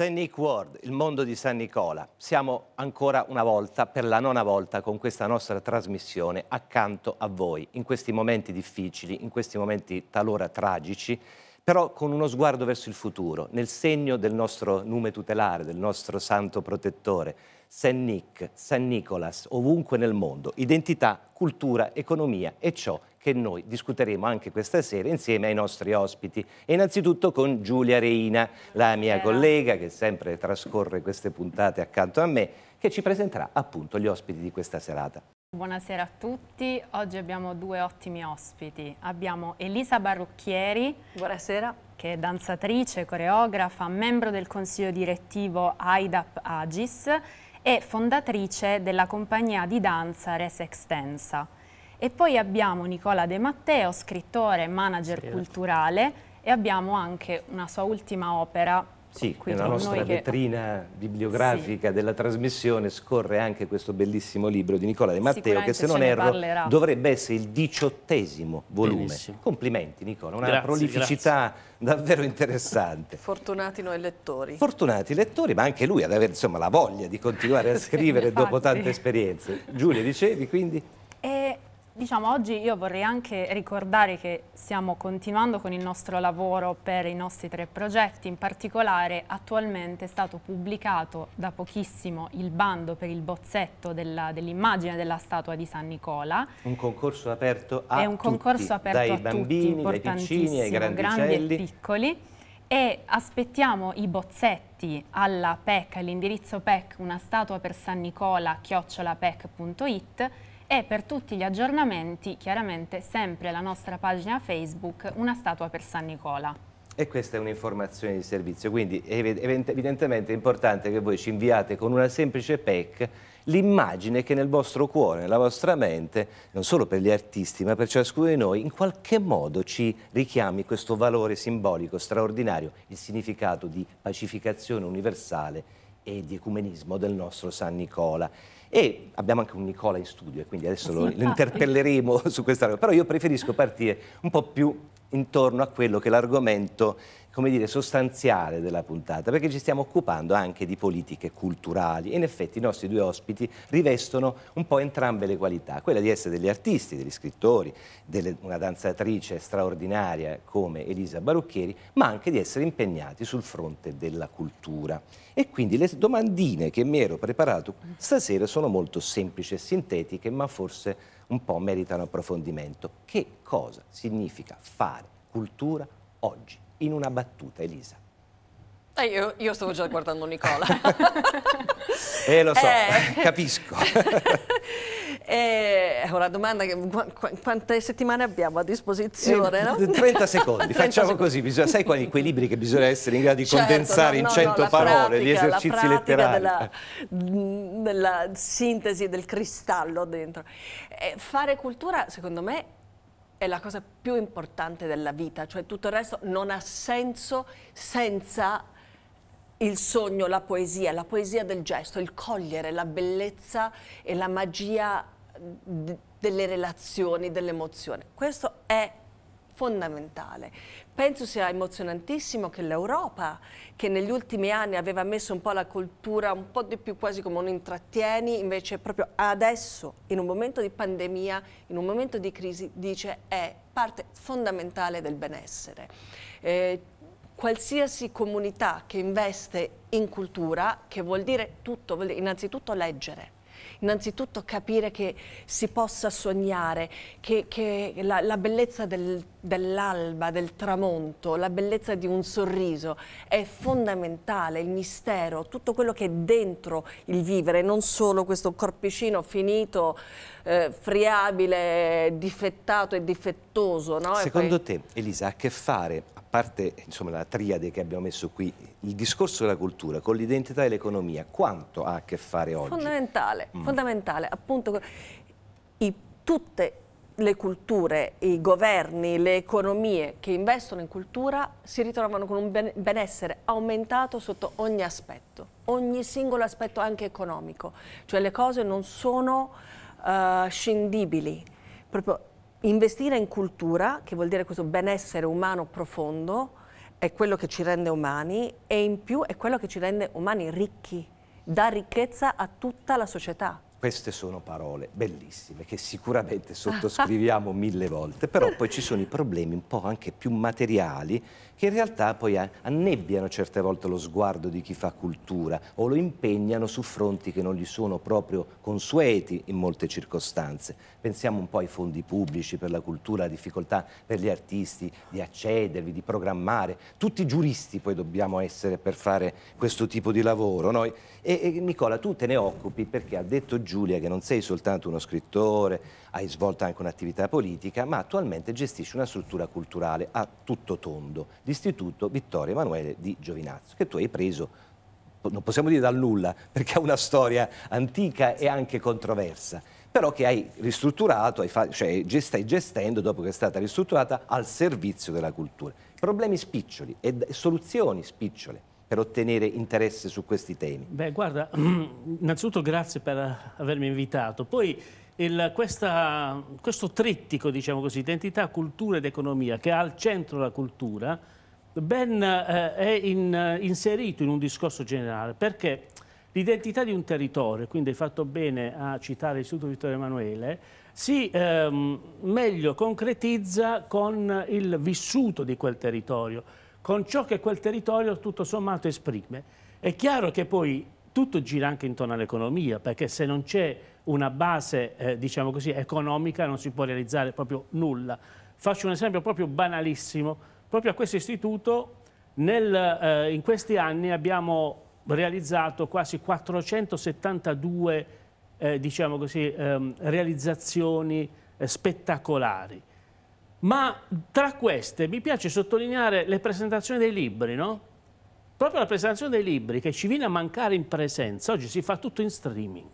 St. Nick World, il mondo di San Nicola. Siamo ancora una volta, per la nona volta, con questa nostra trasmissione accanto a voi, in questi momenti difficili, in questi momenti talora tragici, però con uno sguardo verso il futuro, nel segno del nostro nome tutelare, del nostro santo protettore, San Nick, San Nicolas, ovunque nel mondo, identità, cultura, economia e ciò che noi discuteremo anche questa sera insieme ai nostri ospiti. E innanzitutto con Giulia Reina, la mia collega che sempre trascorre queste puntate accanto a me, che ci presenterà appunto gli ospiti di questa serata. Buonasera a tutti, oggi abbiamo due ottimi ospiti. Abbiamo Elisa Barrucchieri. Buonasera. Che è danzatrice, coreografa, membro del consiglio direttivo AIDAP Agis e fondatrice della compagnia di danza Res Extensa. E poi abbiamo Nicola De Matteo, scrittore, e manager sì, culturale e abbiamo anche una sua ultima opera. Sì, nella nostra che... vetrina bibliografica sì. della trasmissione scorre anche questo bellissimo libro di Nicola De Matteo che se non erro parlerà. dovrebbe essere il diciottesimo volume. Benissimo. Complimenti Nicola, una grazie, prolificità grazie davvero interessante. Fortunati noi lettori. Fortunati lettori, ma anche lui ad avere insomma, la voglia di continuare a scrivere dopo tante esperienze. Giulia, dicevi quindi? Diciamo, oggi io vorrei anche ricordare che stiamo continuando con il nostro lavoro per i nostri tre progetti, in particolare attualmente è stato pubblicato da pochissimo il bando per il bozzetto dell'immagine dell della statua di San Nicola. Un concorso aperto a È un tutti, concorso aperto dai a bambini, tutti, dai piccini ai grandi e piccoli e aspettiamo i bozzetti alla PEC, all'indirizzo PEC, una statua per San Nicola, chiocciolapec.it e per tutti gli aggiornamenti chiaramente sempre la nostra pagina Facebook Una statua per San Nicola. E questa è un'informazione di servizio, quindi evidentemente è importante che voi ci inviate con una semplice PEC l'immagine che nel vostro cuore, nella vostra mente, non solo per gli artisti ma per ciascuno di noi, in qualche modo ci richiami questo valore simbolico straordinario, il significato di pacificazione universale e di ecumenismo del nostro San Nicola. E abbiamo anche un Nicola in studio, quindi adesso ah, lo, lo interpelleremo su questa roba. Però io preferisco partire un po' più intorno a quello che è l'argomento come dire, sostanziale della puntata, perché ci stiamo occupando anche di politiche culturali e in effetti i nostri due ospiti rivestono un po' entrambe le qualità, quella di essere degli artisti, degli scrittori, delle, una danzatrice straordinaria come Elisa Barucchieri, ma anche di essere impegnati sul fronte della cultura. E quindi le domandine che mi ero preparato stasera sono molto semplici e sintetiche, ma forse un po' meritano approfondimento. Che cosa significa fare cultura oggi? in una battuta, Elisa? Eh, io, io, stavo già guardando Nicola. eh, lo so, eh. capisco. Eh, è una domanda che qu quante settimane abbiamo a disposizione? Eh, no? 30 secondi, 30 facciamo secondi. così, bisogna, sai quali quei libri che bisogna essere in grado di certo, condensare no, in 100 parole, pratica, gli esercizi letterari. Della, mm, della sintesi del cristallo dentro. Eh, fare cultura, secondo me, è la cosa più importante della vita, cioè tutto il resto non ha senso senza il sogno, la poesia, la poesia del gesto, il cogliere la bellezza e la magia delle relazioni, dell'emozione. Questo è fondamentale. Penso sia emozionantissimo che l'Europa, che negli ultimi anni aveva messo un po' la cultura un po' di più quasi come un intrattieni, invece proprio adesso, in un momento di pandemia, in un momento di crisi, dice è parte fondamentale del benessere. Eh, qualsiasi comunità che investe in cultura, che vuol dire tutto, vuol dire innanzitutto leggere, innanzitutto capire che si possa sognare, che, che la, la, bellezza del, dell'alba, del tramonto, la bellezza di un sorriso è fondamentale, il mistero, tutto quello che è dentro il vivere, non solo questo corpicino finito, eh, friabile, difettato e difettoso. No? Secondo poi... te, Elisa, a che fare parte insomma, la triade che abbiamo messo qui, il discorso della cultura con l'identità e l'economia, quanto ha a che fare oggi? Fondamentale, mm. fondamentale. Appunto, i, tutte le culture, i governi, le economie che investono in cultura si ritrovano con un benessere aumentato sotto ogni aspetto, ogni singolo aspetto anche economico. Cioè le cose non sono uh, scindibili, proprio Investire in cultura, che vuol dire questo benessere umano profondo, è quello che ci rende umani e in più è quello che ci rende umani ricchi, dà ricchezza a tutta la società. Queste sono parole bellissime che sicuramente sottoscriviamo mille volte, però poi ci sono i problemi un po' anche più materiali che in realtà poi annebbiano certe volte lo sguardo di chi fa cultura o lo impegnano su fronti che non gli sono proprio consueti in molte circostanze. Pensiamo un po' ai fondi pubblici per la cultura, la difficoltà per gli artisti di accedervi, di programmare. Tutti giuristi poi dobbiamo essere per fare questo tipo di lavoro. No? E, e Nicola, tu te ne occupi perché ha detto Giulia che non sei soltanto uno scrittore, hai svolto anche un'attività politica, ma attualmente gestisci una struttura culturale a tutto tondo, l'Istituto Vittorio Emanuele di Giovinazzo, che tu hai preso non possiamo dire dal nulla, perché ha una storia antica e anche controversa, però che hai ristrutturato, hai fa- cioè stai gestendo dopo che è stata ristrutturata al servizio della cultura. Problemi spiccioli e soluzioni spicciole per ottenere interesse su questi temi? Beh, guarda, innanzitutto grazie per avermi invitato. Poi il, questa, questo trittico, diciamo così, identità, cultura ed economia, che ha al centro la cultura, ben eh, è in, inserito in un discorso generale, perché l'identità di un territorio, quindi hai fatto bene a citare l'Istituto Vittorio Emanuele, si ehm, meglio concretizza con il vissuto di quel territorio con ciò che quel territorio tutto sommato esprime. È chiaro che poi tutto gira anche intorno all'economia, perché se non c'è una base, eh, diciamo così, economica non si può realizzare proprio nulla. Faccio un esempio proprio banalissimo. Proprio a questo istituto nel, eh, in questi anni abbiamo realizzato quasi 472 eh, diciamo così, ehm, realizzazioni eh, spettacolari. Ma tra queste mi piace sottolineare le presentazioni dei libri, no? Proprio la presentazione dei libri che ci viene a mancare in presenza, oggi si fa tutto in streaming.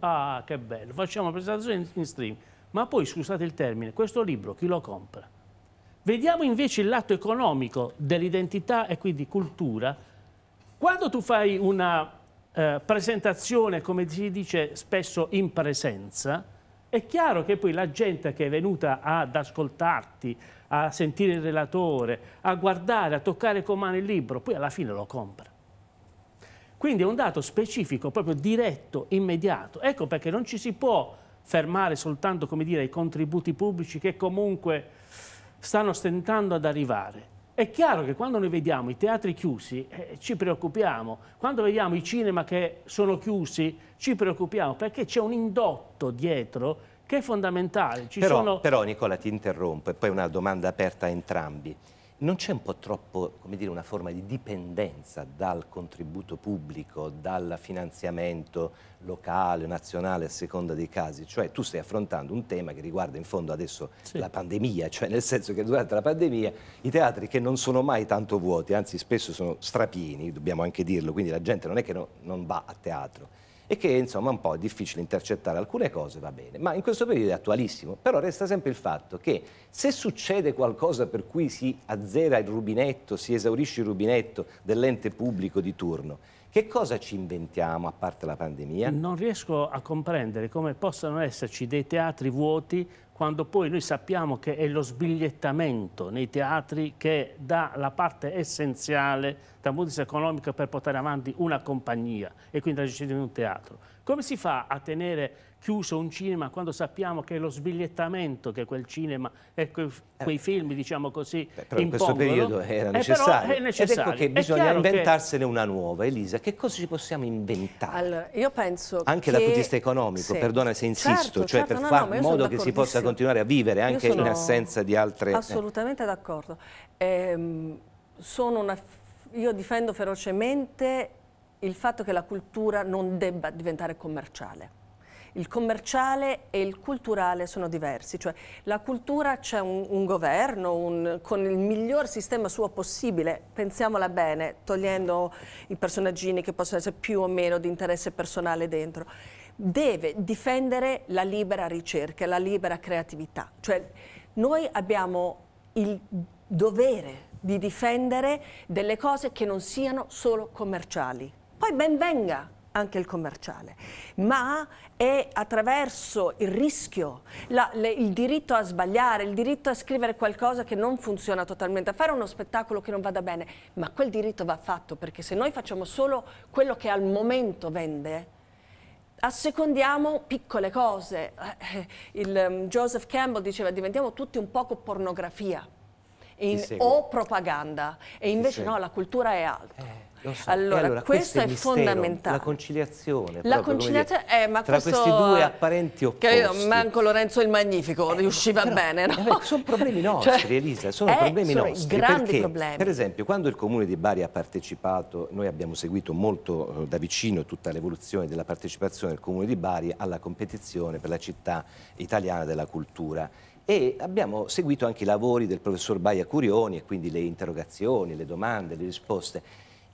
Ah, che bello, facciamo la presentazione in streaming. Ma poi, scusate il termine, questo libro chi lo compra? Vediamo invece il lato economico dell'identità e quindi cultura. Quando tu fai una eh, presentazione, come si dice spesso, in presenza, è chiaro che poi la gente che è venuta ad ascoltarti, a sentire il relatore, a guardare, a toccare con mano il libro, poi alla fine lo compra. Quindi è un dato specifico, proprio diretto, immediato. Ecco perché non ci si può fermare soltanto, come dire, ai contributi pubblici che comunque stanno stentando ad arrivare è chiaro che quando noi vediamo i teatri chiusi eh, ci preoccupiamo, quando vediamo i cinema che sono chiusi ci preoccupiamo perché c'è un indotto dietro che è fondamentale. Però, sono... però, Nicola ti interrompo e poi una domanda aperta a entrambi. Non c'è un po' troppo, come dire, una forma di dipendenza dal contributo pubblico, dal finanziamento locale, nazionale, a seconda dei casi? Cioè tu stai affrontando un tema che riguarda in fondo adesso sì. la pandemia, cioè nel senso che durante la pandemia i teatri che non sono mai tanto vuoti, anzi spesso sono strapieni, dobbiamo anche dirlo, quindi la gente non è che no, non va a teatro e che insomma un po' è difficile intercettare alcune cose, va bene, ma in questo periodo è attualissimo, però resta sempre il fatto che se succede qualcosa per cui si azzera il rubinetto, si esaurisce il rubinetto dell'ente pubblico di turno, che cosa ci inventiamo a parte la pandemia? Non riesco a comprendere come possano esserci dei teatri vuoti quando poi noi sappiamo che è lo sbigliettamento nei teatri che dà la parte essenziale dal punto di vista economico per portare avanti una compagnia e quindi la gestione di un teatro. Come si fa a tenere chiuso un cinema quando sappiamo che è lo sbigliettamento che quel cinema e quei, eh. quei film, diciamo così, Beh, però impongono. in questo periodo era eh, necessario. È necessario. Ed ecco che bisogna inventarsene che... una nuova. Elisa, che cosa ci possiamo inventare? Allora, io penso Anche che... dal punto di vista economico, sì. perdona se insisto, certo, cioè certo, per no, fare in no, modo che si possa continuare a vivere anche in assenza di altre... Eh. Assolutamente d'accordo. Eh, io difendo ferocemente il fatto che la cultura non debba diventare commerciale. Il commerciale e il culturale sono diversi, cioè la cultura c'è un, un, governo un, con il miglior sistema suo possibile, pensiamola bene, togliendo i personaggini che possono essere più o meno di interesse personale dentro deve difendere la libera ricerca, la libera creatività. Cioè noi abbiamo il dovere di difendere delle cose che non siano solo commerciali. Poi ben venga anche il commerciale, ma è attraverso il rischio, la, le, il diritto a sbagliare, il diritto a scrivere qualcosa che non funziona totalmente, a fare uno spettacolo che non vada bene, ma quel diritto va fatto perché se noi facciamo solo quello che al momento vende, assecondiamo piccole cose. Eh, il, um, Joseph Campbell diceva diventiamo tutti un poco pornografia in, o propaganda e invece no, la cultura è alta. Eh. So. Allora, allora, questo, questo è, mistero, fondamentale. La conciliazione. La conciliazione è, eh, ma tra questo, questi due apparenti opposti. Che manco Lorenzo il Magnifico eh, riusciva però, bene, no? vabbè, eh, sono problemi nostri, cioè, Elisa, sono eh, problemi sono nostri. Grandi perché, problemi. Per esempio, quando il Comune di Bari ha partecipato, noi abbiamo seguito molto eh, da vicino tutta l'evoluzione della partecipazione del Comune di Bari alla competizione per la città italiana della cultura e abbiamo seguito anche i lavori del professor Baia Curioni e quindi le interrogazioni, le domande, le risposte.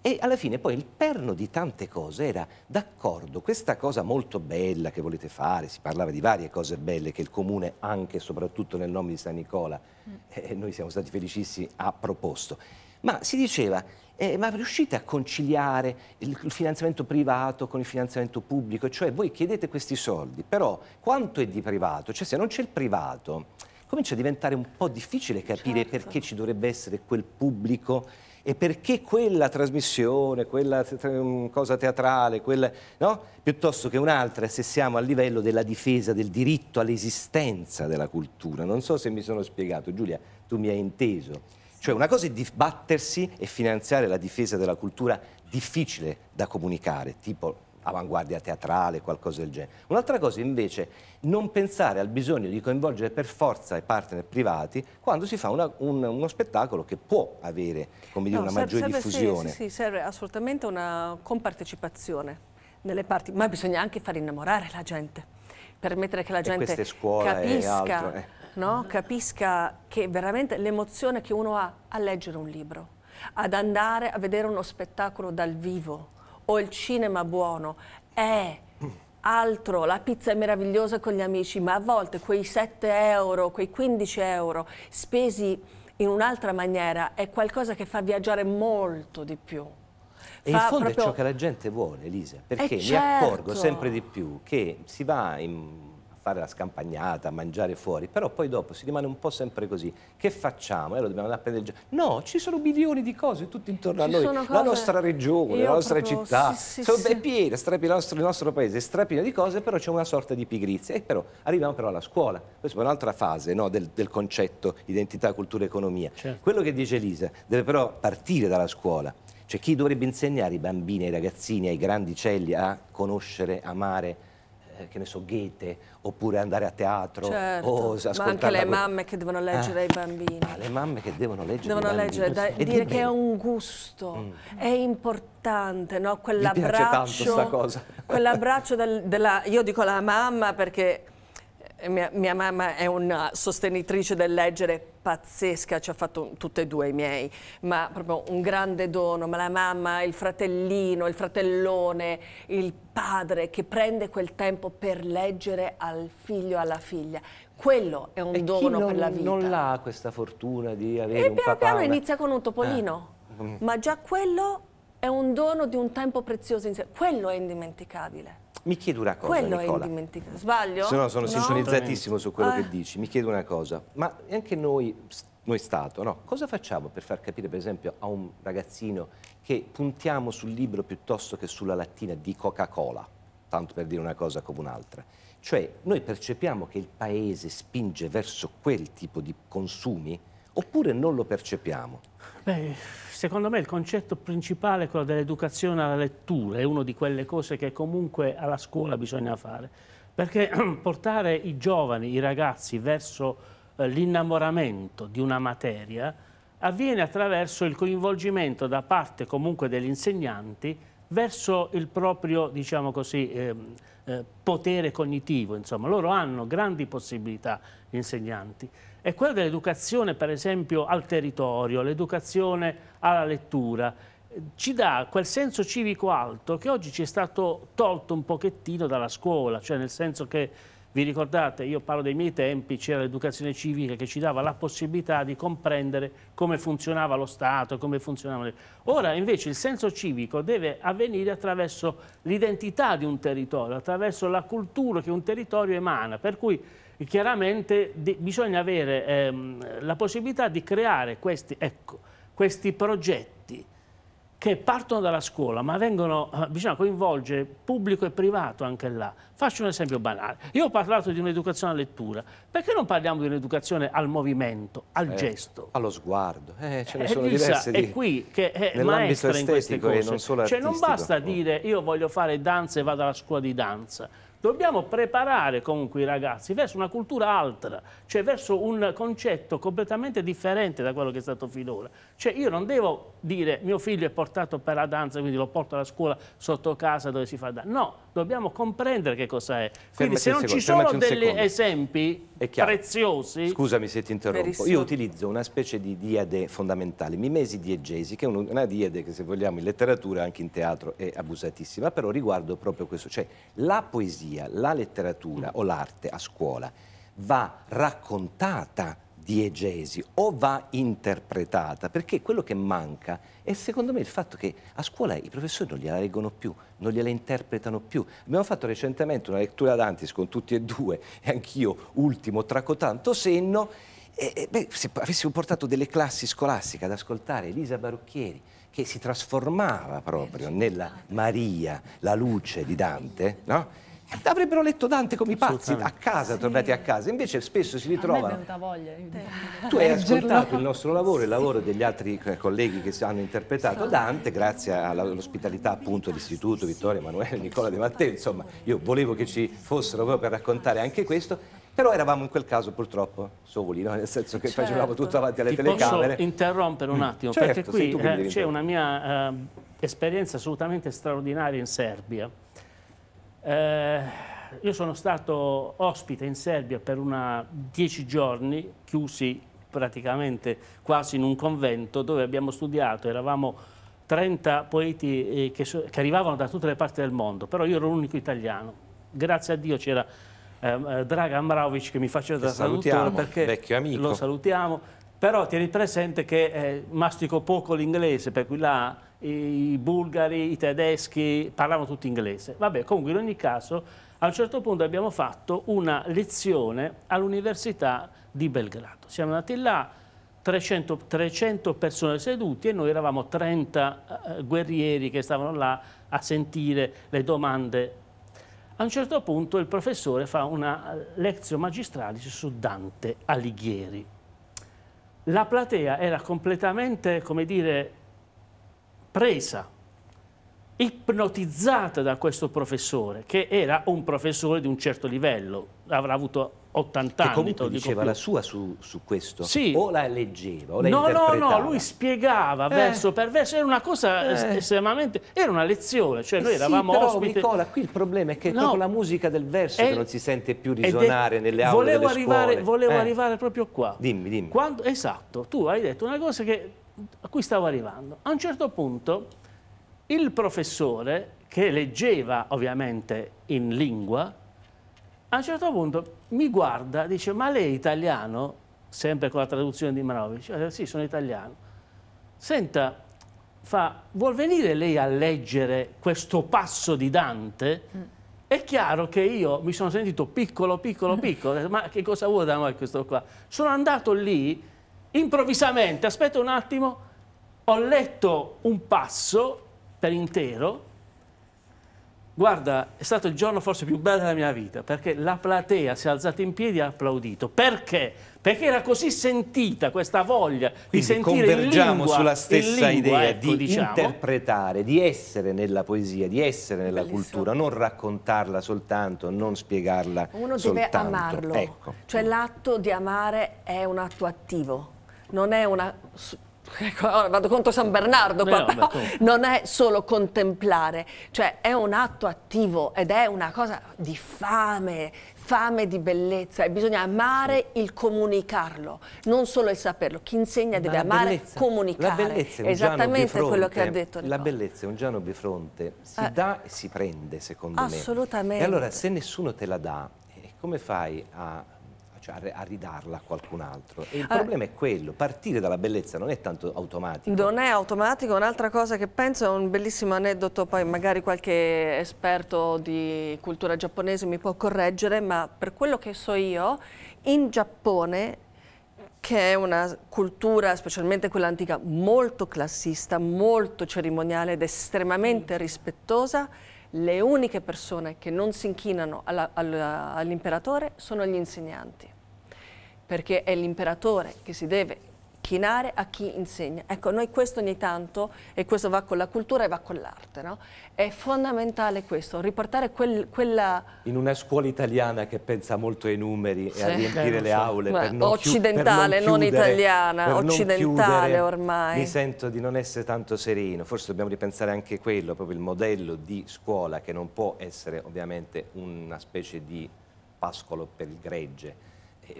E alla fine poi il perno di tante cose era d'accordo, questa cosa molto bella che volete fare, si parlava di varie cose belle che il comune anche e soprattutto nel nome di San Nicola, mm. eh, noi siamo stati felicissimi, ha proposto. Ma si diceva, eh, ma riuscite a conciliare il, il finanziamento privato con il finanziamento pubblico? Cioè voi chiedete questi soldi, però quanto è di privato? Cioè se non c'è il privato comincia a diventare un po' difficile capire certo. perché ci dovrebbe essere quel pubblico e perché quella trasmissione, quella cosa teatrale, quella, no? piuttosto che un'altra se siamo a livello della difesa del diritto all'esistenza della cultura. Non so se mi sono spiegato, Giulia, tu mi hai inteso. Cioè una cosa è dibattersi e finanziare la difesa della cultura difficile da comunicare, tipo avanguardia teatrale, qualcosa del genere. Un'altra cosa invece, non pensare al bisogno di coinvolgere per forza i partner privati quando si fa una, un, uno spettacolo che può avere come dire, una serve, maggiore serve, diffusione. Sì, sì, serve assolutamente una compartecipazione nelle parti, ma bisogna anche far innamorare la gente permettere che la gente capisca, altro, eh. no? capisca, che veramente l'emozione che uno ha a leggere un libro, ad andare a vedere uno spettacolo dal vivo, o il cinema buono è altro, la pizza è meravigliosa con gli amici, ma a volte quei 7 euro, quei 15 euro spesi in un'altra maniera è qualcosa che fa viaggiare molto di più. E in fondo proprio... è ciò che la gente vuole, Elisa, eh, perché mi certo. accorgo sempre di più che si va in fare la scampagnata, a mangiare fuori, però poi dopo si rimane un po' sempre così. Che facciamo? Eh, lo dobbiamo andare a prendere il giorno. No, ci sono milioni di cose tutto intorno ci a noi, la nostra regione, la nostra proprio... città, sì, sì, sì. è piena, strapina, il, nostro, il nostro paese è strapina di cose, però c'è una sorta di pigrizia. E però arriviamo però alla scuola, questa è un'altra fase no, del, del, concetto identità, cultura, economia. Certo. Quello che dice Elisa deve però partire dalla scuola. Cioè chi dovrebbe insegnare ai bambini, ai ragazzini, ai grandicelli a conoscere, amare, eh, che ne so, Goethe, oppure andare a teatro. Certo, o ma anche le mamme che devono leggere ah, eh, ai bambini. Ma le mamme che devono leggere Devono leggere, da, e dire che è un gusto, mm. è importante, no? Quell'abbraccio... Mi piace tanto questa cosa. Quell'abbraccio della... Io dico la mamma perché eh, mia, mia, mamma è una sostenitrice del leggere pazzesca, ci ha fatto tutte e due i miei, ma proprio un grande dono, ma la mamma, il fratellino, il fratellone, il padre che prende quel tempo per leggere al figlio, alla figlia. Quello è un e dono non, per la vita. non l'ha questa fortuna di avere e un piano E piano piano inizia con un topolino, eh. ma già quello è un dono di un tempo prezioso. insieme, Quello è indimenticabile. Mi chiedo una cosa, Quello Nicola. è indimenticato. Sbaglio? Se no sono no? sintonizzatissimo su quello eh. che dici. Mi chiedo una cosa, ma anche noi, noi Stato, no? cosa facciamo per far capire per esempio a un ragazzino che puntiamo sul libro piuttosto che sulla lattina di Coca-Cola, tanto per dire una cosa come un'altra? Cioè noi percepiamo che il paese spinge verso quel tipo di consumi oppure non lo percepiamo? Beh, secondo me il concetto principale è quello dell'educazione alla lettura, è una di quelle cose che comunque alla scuola bisogna fare, perché portare i giovani, i ragazzi verso eh, l'innamoramento di una materia avviene attraverso il coinvolgimento da parte comunque degli insegnanti verso il proprio, diciamo così, eh, eh, potere cognitivo, insomma, loro hanno grandi possibilità, gli insegnanti è quella dell'educazione per esempio al territorio, l'educazione alla lettura, ci dà quel senso civico alto che oggi ci è stato tolto un pochettino dalla scuola, cioè nel senso che vi ricordate, io parlo dei miei tempi, c'era l'educazione civica che ci dava la possibilità di comprendere come funzionava lo Stato, come funzionava... le... Ora invece il senso civico deve avvenire attraverso l'identità di un territorio, attraverso la cultura che un territorio emana, per cui chiaramente di, bisogna avere ehm, la possibilità di creare questi, ecco, questi, progetti che partono dalla scuola, ma vengono, eh, bisogna coinvolgere pubblico e privato anche là. Faccio un esempio banale. Io ho parlato di un'educazione alla lettura. Perché non parliamo di un'educazione al movimento, al eh, gesto? Allo sguardo. Eh, ce ne eh, sono diverse. Di... È qui che è eh, maestra in queste cose. Non cioè non basta dire io voglio fare danza e vado alla scuola di danza dobbiamo preparare comunque i ragazzi verso una cultura altra, cioè verso un concetto completamente differente da quello che è stato finora. Cioè io non devo dire mio figlio è portato per la danza, quindi lo porto alla scuola sotto casa dove si fa danza. No, dobbiamo comprendere che cosa è. Quindi fermati se non ci sono degli secondo. esempi preziosi. Scusami se ti interrompo. Verissimo. Io utilizzo una specie di diade fondamentale, mimesi diegesi, che è una diade che se vogliamo in letteratura, anche in teatro, è abusatissima, però riguardo proprio questo, cioè la poesia, la letteratura mm. o l'arte a scuola va raccontata diegesi o va interpretata, perché quello che manca è secondo me il fatto che a scuola i professori non gliela leggono più, non gliela interpretano più. Abbiamo fatto recentemente una lettura d'Antis con tutti e due, e anch'io ultimo tracotanto senno, e, e, beh, se avessimo portato delle classi scolastiche ad ascoltare Elisa Barucchieri, che si trasformava proprio eh, nella Maria, la luce di Dante, no? avrebbero letto Dante come i pazzi a casa, sì. tornati a casa, invece spesso si ritrovano. Voglia, tu hai ascoltato il nostro lavoro, il lavoro degli altri eh, colleghi che hanno interpretato Dante, grazie all'ospitalità appunto dell'istituto Vittorio Emanuele Nicola De Matteo, insomma io volevo che ci fossero proprio per raccontare anche questo, però eravamo in quel caso purtroppo soli, no? nel senso che certo. facevamo tutto avanti alle Ti telecamere. Posso interrompere un mm. attimo, certo, perché qui eh, c'è una mia eh, esperienza assolutamente straordinaria in Serbia eh, io sono stato ospite in Serbia per una dieci giorni, chiusi praticamente quasi in un convento, dove abbiamo studiato, eravamo 30 poeti eh, che, che arrivavano da tutte le parti del mondo, però io ero l'unico italiano. Grazie a Dio c'era eh, eh Draga Amraovic che mi faceva da salutare perché vecchio amico. lo salutiamo però tieni presente che eh, mastico poco l'inglese, per cui là i bulgari, i tedeschi parlavano tutti inglese. Vabbè, comunque in ogni caso a un certo punto abbiamo fatto una lezione all'Università di Belgrado. Siamo andati là, 300, 300 persone sedute e noi eravamo 30 eh, guerrieri che stavano là a sentire le domande. A un certo punto il professore fa una eh, lezione magistrale su Dante Alighieri la platea era completamente, come dire, presa ipnotizzata da questo professore, che era un professore di un certo livello, avrà avuto 80 anni. Che comunque diceva più. la sua su, su questo, sì. o la leggeva o la no, No, no, lui spiegava eh. verso per verso, era una cosa eh. estremamente, era una lezione, cioè eh noi eravamo sì, però, ospite. Nicola, qui il problema è che no. è la musica del verso è, che eh, non si sente più risuonare nelle aule volevo arrivare, Volevo eh. arrivare proprio qua. Dimmi, dimmi. Quando, esatto, tu hai detto una cosa che, a cui stavo arrivando. A un certo punto il professore, che leggeva ovviamente in lingua, a un certo punto mi guarda, dice, ma lei è italiano? Sempre con la traduzione di Marovic. Sì, sono italiano. Senta, fa, vuol venire lei a leggere questo passo di Dante? Mm. È chiaro che io mi sono sentito piccolo, piccolo, piccolo, ma che cosa vuole da me questo qua? Sono andato lì improvvisamente, aspetta un attimo, ho letto un passo per intero, guarda, è stato il giorno forse più bello della mia vita, perché la platea si è alzata in piedi e ha applaudito. Perché? Perché era così sentita questa voglia Quindi di sentire convergiamo in lingua, sulla stessa lingua, idea ecco, di diciamo. interpretare, di essere nella poesia, di essere nella Bellissimo. cultura, non raccontarla soltanto, non spiegarla Uno soltanto. deve amarlo, ecco. cioè l'atto di amare è un atto attivo, non è una Ecco, vado contro San Bernardo eh, qua, no, non è solo contemplare, cioè è un atto attivo ed è una cosa di fame, fame di bellezza e bisogna amare il comunicarlo, non solo il saperlo. Chi insegna deve amare bellezza, comunicare. La bellezza è un Esattamente Bifronte, quello che ha detto Nicola. La bellezza è un Giano Bifronte, si eh, dà e si prende secondo assolutamente. me. Assolutamente. E allora se nessuno te la dà, eh, come fai a cioè a, a, ridarla a qualcun altro. E il ah, problema è quello, partire dalla bellezza non è tanto automatico. Non è automatico, un'altra cosa che penso è un bellissimo aneddoto, poi magari qualche esperto di cultura giapponese mi può correggere, ma per quello che so io, in Giappone che è una cultura, specialmente quella antica, molto classista, molto cerimoniale ed estremamente mm. rispettosa, le uniche persone che non si inchinano all'imperatore all sono gli insegnanti perché è l'imperatore che si deve chinare a chi insegna. Ecco, noi questo ogni tanto, e questo va con la cultura e va con l'arte, no? È fondamentale questo, riportare quel, quella... In una scuola italiana che pensa molto ai numeri sì. e a riempire eh, le so. aule Beh, per non Occidentale, per non, chiudere, non, italiana, per occidentale chiudere, ormai. Mi sento di non essere tanto sereno, forse dobbiamo ripensare anche quello, proprio il modello di scuola che non può essere ovviamente una specie di pascolo per il gregge,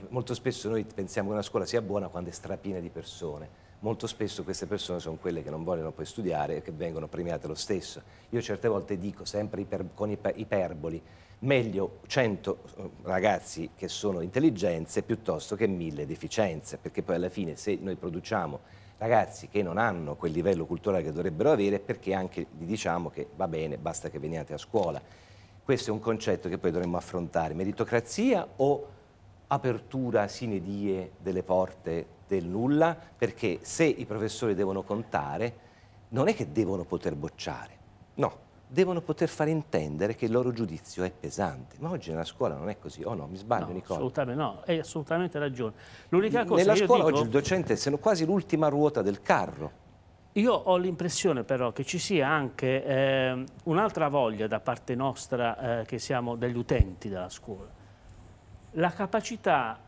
molto spesso noi pensiamo che una scuola sia buona quando è strapiena di persone. Molto spesso queste persone sono quelle che non vogliono poi studiare e che vengono premiate lo stesso. Io certe volte dico, sempre iper, con iper, iperboli, meglio 100 eh, ragazzi che sono intelligenze piuttosto che 1000 deficienze, perché poi alla fine se noi produciamo ragazzi che non hanno quel livello culturale che dovrebbero avere, perché anche gli diciamo che va bene, basta che veniate a scuola. Questo è un concetto che poi dovremmo affrontare, meritocrazia o apertura sine die delle porte del nulla, perché se i professori devono contare, non è che devono poter bocciare, no, devono poter far intendere che il loro giudizio è pesante. Ma oggi nella scuola non è così, o oh no? Mi sbaglio, no, Nicola? Assolutamente no, hai assolutamente ragione. L'unica cosa nella scuola dico... oggi il docente è quasi l'ultima ruota del carro. Io ho l'impressione però che ci sia anche eh, un'altra voglia da parte nostra eh, che siamo degli utenti della scuola la capacità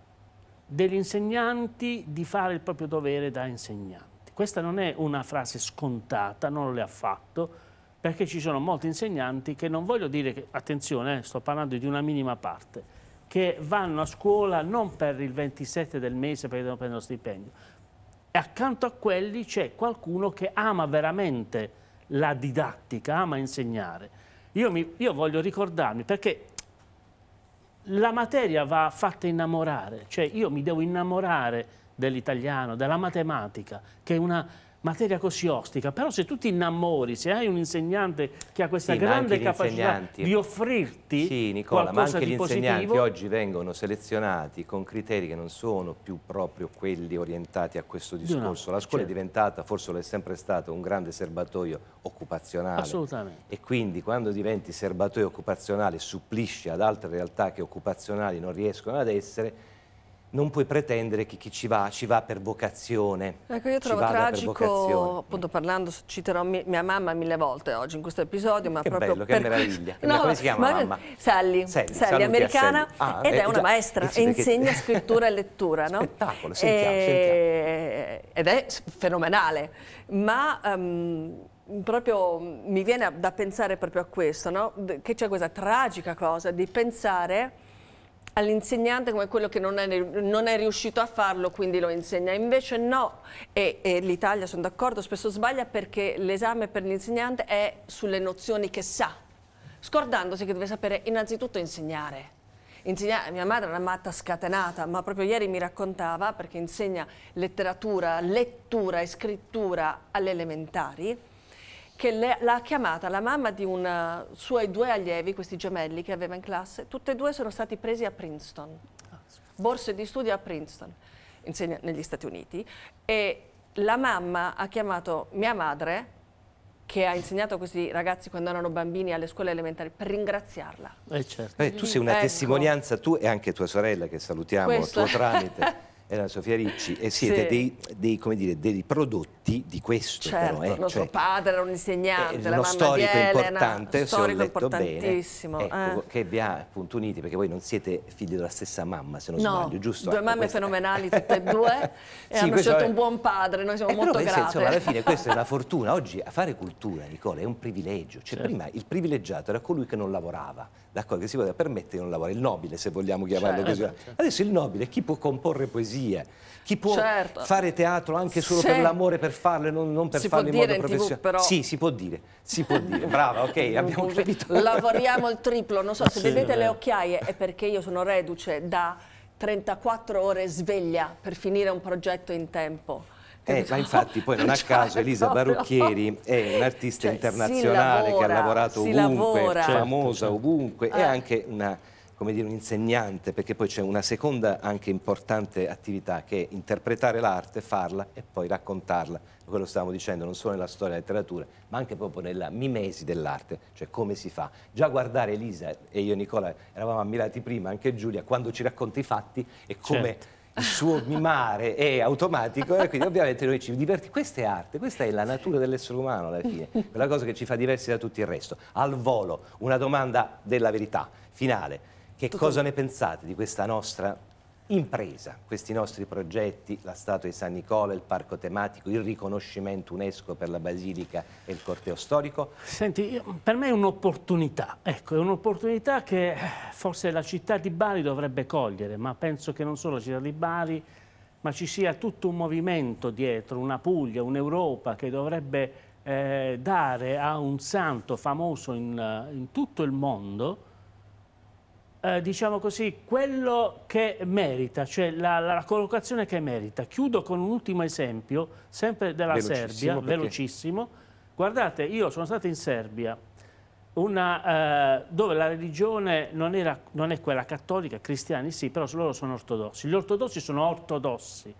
degli insegnanti di fare il proprio dovere da insegnanti. Questa non è una frase scontata, non l'è affatto, perché ci sono molti insegnanti che non voglio dire che, attenzione, eh, sto parlando di una minima parte, che vanno a scuola non per il 27 del mese perché devono prendere lo stipendio, e accanto a quelli c'è qualcuno che ama veramente la didattica, ama insegnare. Io, mi, io voglio ricordarmi, perché la materia va fatta innamorare, cioè io mi devo innamorare dell'italiano, della matematica, che è una materia così ostica, però se tu ti innamori, se hai un insegnante che ha questa sì, grande capacità di offrirti Sì Nicola, ma anche gli insegnanti positivo, oggi vengono selezionati con criteri che non sono più proprio quelli orientati a questo discorso. No, La scuola certo. è diventata, forse lo è sempre stato, un grande serbatoio occupazionale. Assolutamente. E quindi quando diventi serbatoio occupazionale supplisci ad altre realtà che occupazionali non riescono ad essere non puoi pretendere che chi ci va, ci va per vocazione. Ecco, io trovo tragico, appunto parlando, citerò mia mamma mille volte oggi in questo episodio, ma che proprio bello, per... che meraviglia. No, Come si chiama mamma? Sally, Sally, Sally americana, ah, ed eh, è una già, maestra, e insegna perché... scrittura e lettura, no? Spettacolo, sentiamo, e... Eh, sentiamo. Ed è fenomenale, ma... Um, proprio mi viene da pensare proprio a questo, no? che c'è questa tragica cosa di pensare all'insegnante come quello che non è, non è, riuscito a farlo, quindi lo insegna. Invece no, e, e l'Italia, sono d'accordo, spesso sbaglia perché l'esame per l'insegnante è sulle nozioni che sa, scordandosi che deve sapere innanzitutto insegnare. Insegnare, mia madre è una matta scatenata, ma proprio ieri mi raccontava, perché insegna letteratura, lettura e scrittura alle elementari, che l'ha chiamata la mamma di una, eh, suoi due allievi, questi gemelli che aveva in classe, tutti e due sono stati presi a Princeton, borse di studio a Princeton, insegna negli Stati Uniti, e la mamma ha chiamato mia madre, che ha insegnato a questi ragazzi quando erano bambini alle scuole elementari per ringraziarla. Eh certo. eh, tu sei una ecco. testimonianza, tu e anche tua sorella che salutiamo Questo. tuo tramite. era Sofia Ricci e siete sì. dei, dei, come dire, dei prodotti di questo certo, però, eh? nostro cioè, padre era un insegnante eh, uno storico Elena, importante storico se ho letto bene ecco, eh. che vi ha appunto uniti perché voi non siete figli della stessa mamma se non no, sbaglio giusto? due ecco, mamme questa... fenomenali tutte e due e sì, hanno scelto è... un buon padre noi siamo eh, molto grati insomma alla fine questa è una fortuna oggi fare cultura Nicola è un privilegio cioè certo. prima il privilegiato era colui che non lavorava che si poteva permettere di non lavorare il nobile se vogliamo certo, chiamarlo certo, così adesso il nobile chi può comporre poesia poesia, chi può certo. fare teatro anche solo sì. per l'amore per farlo e non, non per si farlo in modo in professionale. TV, però... Sì, si può dire, si può dire. Brava, ok, abbiamo capito. Lavoriamo il triplo, non so se sì, vedete le occhiaie è perché io sono reduce da 34 ore sveglia per finire un progetto in tempo. Eh, ma infatti poi non a cioè, caso Elisa Barucchieri è un'artista cioè, internazionale lavora, che ha lavorato ovunque, lavora. famosa certo, certo. ovunque, eh. e anche una come dire, un insegnante, perché poi c'è una seconda anche importante attività che è interpretare l'arte, farla e poi raccontarla. Quello stavamo dicendo non solo nella storia della letteratura, ma anche proprio nella mimesi dell'arte, cioè come si fa. Già guardare Elisa e io e Nicola eravamo ammirati prima, anche Giulia, quando ci racconta i fatti e come... Certo il suo mimare è automatico e quindi ovviamente noi ci divertiamo. Questa è arte, questa è la natura dell'essere umano alla fine, quella cosa che ci fa diversi da tutto il resto. Al volo, una domanda della verità finale. Che Tutto cosa ne pensate di questa nostra impresa, questi nostri progetti, la statua di San Nicola, il parco tematico, il riconoscimento UNESCO per la Basilica e il corteo storico? Senti, per me è un'opportunità, ecco, è un'opportunità che forse la città di Bari dovrebbe cogliere, ma penso che non solo la città di Bari, ma ci sia tutto un movimento dietro, una Puglia, un'Europa che dovrebbe eh, dare a un santo famoso in, in tutto il mondo eh, diciamo così, quello che merita, cioè la, la, collocazione che merita. Chiudo con un ultimo esempio, sempre della velocissimo, Serbia, perché? velocissimo. Guardate, io sono stato in Serbia, una, eh, dove la religione non, era, non, è quella cattolica, cristiani sì, però loro sono ortodossi. Gli ortodossi sono ortodossi.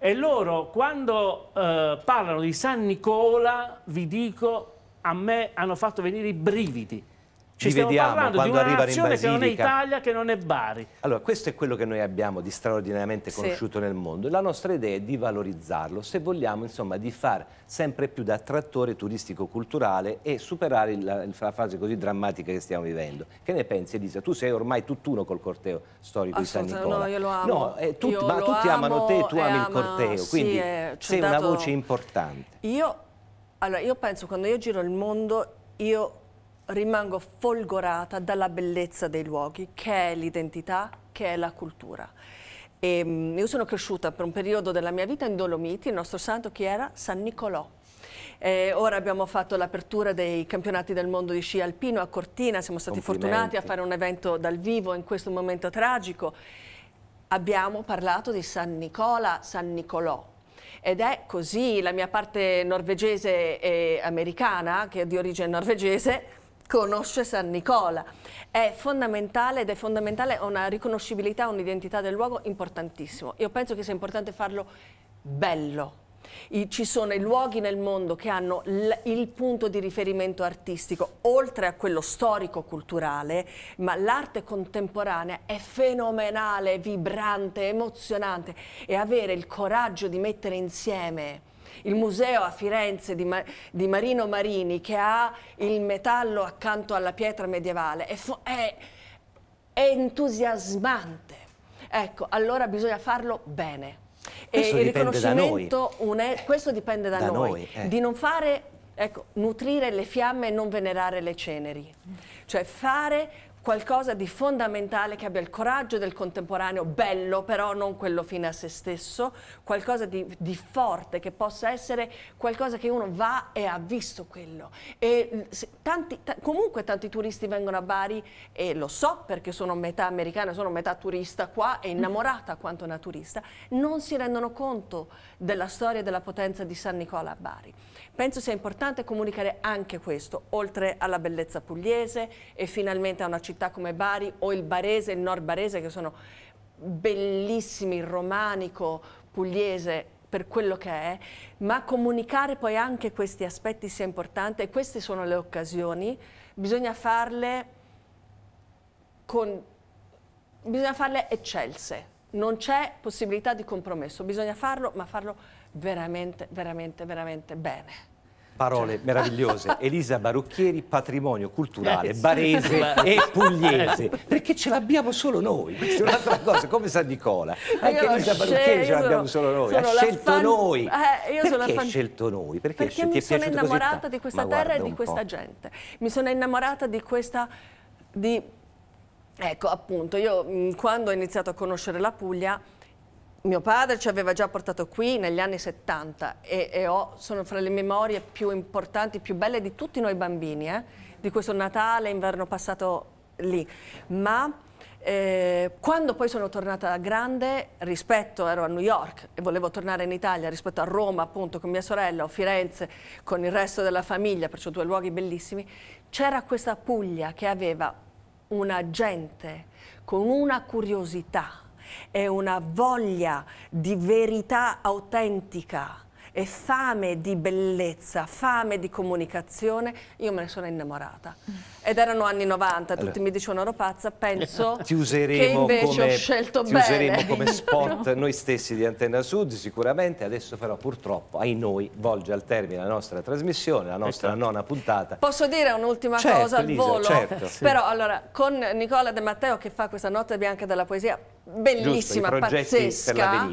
E loro quando eh, parlano di San Nicola, vi dico, a me hanno fatto venire i brividi ci vediamo quando di una nazione che non è Italia, che non è Bari. Allora, questo è quello che noi abbiamo di straordinariamente conosciuto sì. nel mondo. La nostra idea è di valorizzarlo, se vogliamo, insomma, di far sempre più da attrattore turistico-culturale e superare la, la, fase così drammatica che stiamo vivendo. Che ne pensi, Elisa? Tu sei ormai tutt'uno col corteo storico di San Nicola. No, io lo amo. No, eh, tu, ma tutti amo, amano te, tu ami ama, il corteo, quindi sì, eh, sei dato... una voce importante. Io, allora, io penso, quando io giro il mondo, io rimango folgorata dalla bellezza dei luoghi, che è l'identità, che è la cultura. E, ehm, io sono cresciuta per un periodo della mia vita in Dolomiti, il nostro santo chi era? San Nicolò. Eh, ora abbiamo fatto l'apertura dei campionati del mondo di sci alpino a Cortina, siamo stati fortunati a fare un evento dal vivo in questo momento tragico. Abbiamo parlato di San Nicola, San Nicolò. Ed è così la mia parte norvegese e americana, che è di origine norvegese, conosce San Nicola. È fondamentale ed è fondamentale una riconoscibilità, un'identità del luogo importantissimo. Io penso che sia importante farlo bello. I, ci sono i luoghi nel mondo che hanno il punto di riferimento artistico, oltre a quello storico-culturale, ma l'arte contemporanea è fenomenale, vibrante, emozionante e avere il coraggio di mettere insieme il museo a Firenze di, Ma di Marino Marini che ha il metallo accanto alla pietra medievale è, è, è entusiasmante. Ecco, allora bisogna farlo bene. Questo e il riconoscimento, è, questo dipende da, da noi, noi eh. di non fare, ecco, nutrire le fiamme e non venerare le ceneri. Cioè fare qualcosa di fondamentale che abbia il coraggio del contemporaneo, bello però non quello fine a se stesso, qualcosa di, di forte che possa essere qualcosa che uno va e ha visto quello. Se, tanti, comunque tanti turisti vengono a Bari e lo so perché sono metà americana, sono metà turista qua e innamorata quanto una turista, non si rendono conto della storia e della potenza di San Nicola a Bari. Penso sia importante comunicare anche questo, oltre alla bellezza pugliese e finalmente a una città città come Bari o il Barese il Nord Barese che sono bellissimi, romanico, pugliese per quello che è, ma comunicare poi anche questi aspetti sia importante e queste sono le occasioni, bisogna farle con bisogna farle eccelse. Non c'è possibilità di compromesso, bisogna farlo, ma farlo veramente, veramente, veramente bene. Parole cioè. meravigliose. Elisa Barucchieri, patrimonio culturale eh, barese e pugliese. Eh, Perché ce l'abbiamo solo noi. Questa è un'altra cosa, come San Nicola. Anche io Elisa Barucchieri ce l'abbiamo solo noi. Ha scelto fan... noi. Eh, io Perché sono fan... scelto noi? Perché, Perché mi sono innamorata di questa Ma terra e di questa po'. gente. Mi sono innamorata di questa... Di... Ecco, appunto, io quando ho iniziato a conoscere la Puglia mio padre ci aveva già portato qui negli anni 70 e, e ho, sono fra le memorie più importanti, più belle di tutti noi bambini, eh? di questo Natale, inverno passato lì. Ma eh, quando poi sono tornata grande, rispetto, ero a New York e volevo tornare in Italia, rispetto a Roma appunto con mia sorella o Firenze, con il resto della famiglia, perciò due luoghi bellissimi, c'era questa Puglia che aveva una gente con una curiosità è una voglia di verità autentica e fame di bellezza, fame di comunicazione, io me ne sono innamorata. Ed erano anni 90, tutti mi dicevano ero pazza, penso ti useremo che invece come, ho scelto ti bene. Ti useremo come spot noi stessi di Antenna Sud sicuramente, adesso però purtroppo ai noi volge al termine la nostra trasmissione, la ecco. nostra esatto. nona puntata. Posso dire un'ultima certo, cosa al Lisa, volo? Certo. Però allora, con Nicola De Matteo che fa questa notte bianca della poesia, bellissima, Giusto, pazzesca,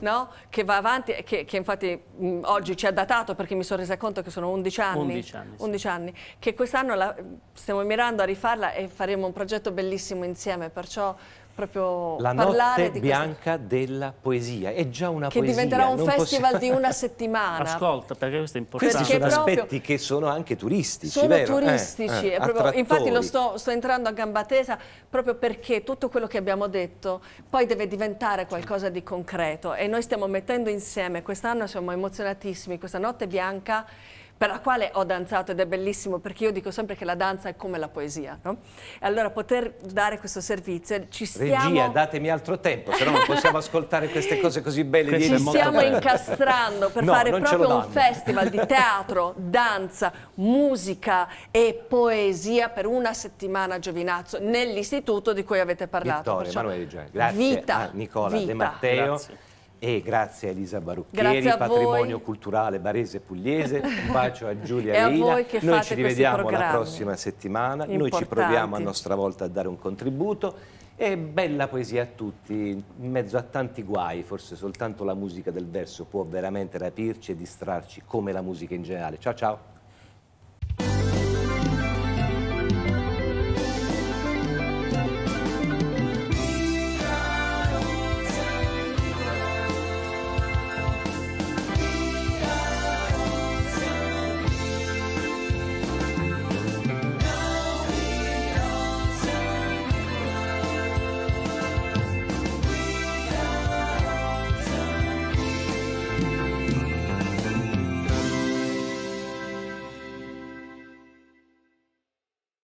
no? che va avanti, che, che infatti mh, mm, oggi ci ha datato perché mi sono resa conto che sono 11 anni, 11 anni, 11 sì. anni che quest'anno stiamo mirando a rifarla e faremo un progetto bellissimo insieme, perciò proprio la notte di bianca questo... della poesia, è già una che poesia. Che diventerà un festival possiamo... di una settimana. Ascolta, perché questo è importante. Questi sono aspetti che sono anche turistici, Sono vero? Eh, turistici, eh, eh, proprio, infatti lo sto, sto entrando a gamba tesa proprio perché tutto quello che abbiamo detto poi deve diventare qualcosa di concreto e noi stiamo mettendo insieme, quest'anno siamo emozionatissimi, questa notte bianca per la quale ho danzato ed è bellissimo perché io dico sempre che la danza è come la poesia, no? E allora poter dare questo servizio, ci stiamo... Regia, datemi altro tempo, se no non possiamo ascoltare queste cose così belle di Ci stiamo bello. incastrando per no, fare proprio un festival di teatro, danza, musica e poesia per una settimana a Giovinazzo nell'istituto di cui avete parlato. Vittorio, Perciò, Emanuele Gian, grazie Vita, Nicola vita. De Matteo. Grazie. E grazie a Elisa Barucchieri, a patrimonio culturale barese pugliese. Un bacio a Giulia e a Lina. Noi ci rivediamo la prossima settimana. Importanti. Noi ci proviamo a nostra volta a dare un contributo. E bella poesia a tutti, in mezzo a tanti guai, forse soltanto la musica del verso può veramente rapirci e distrarci, come la musica in generale. Ciao ciao!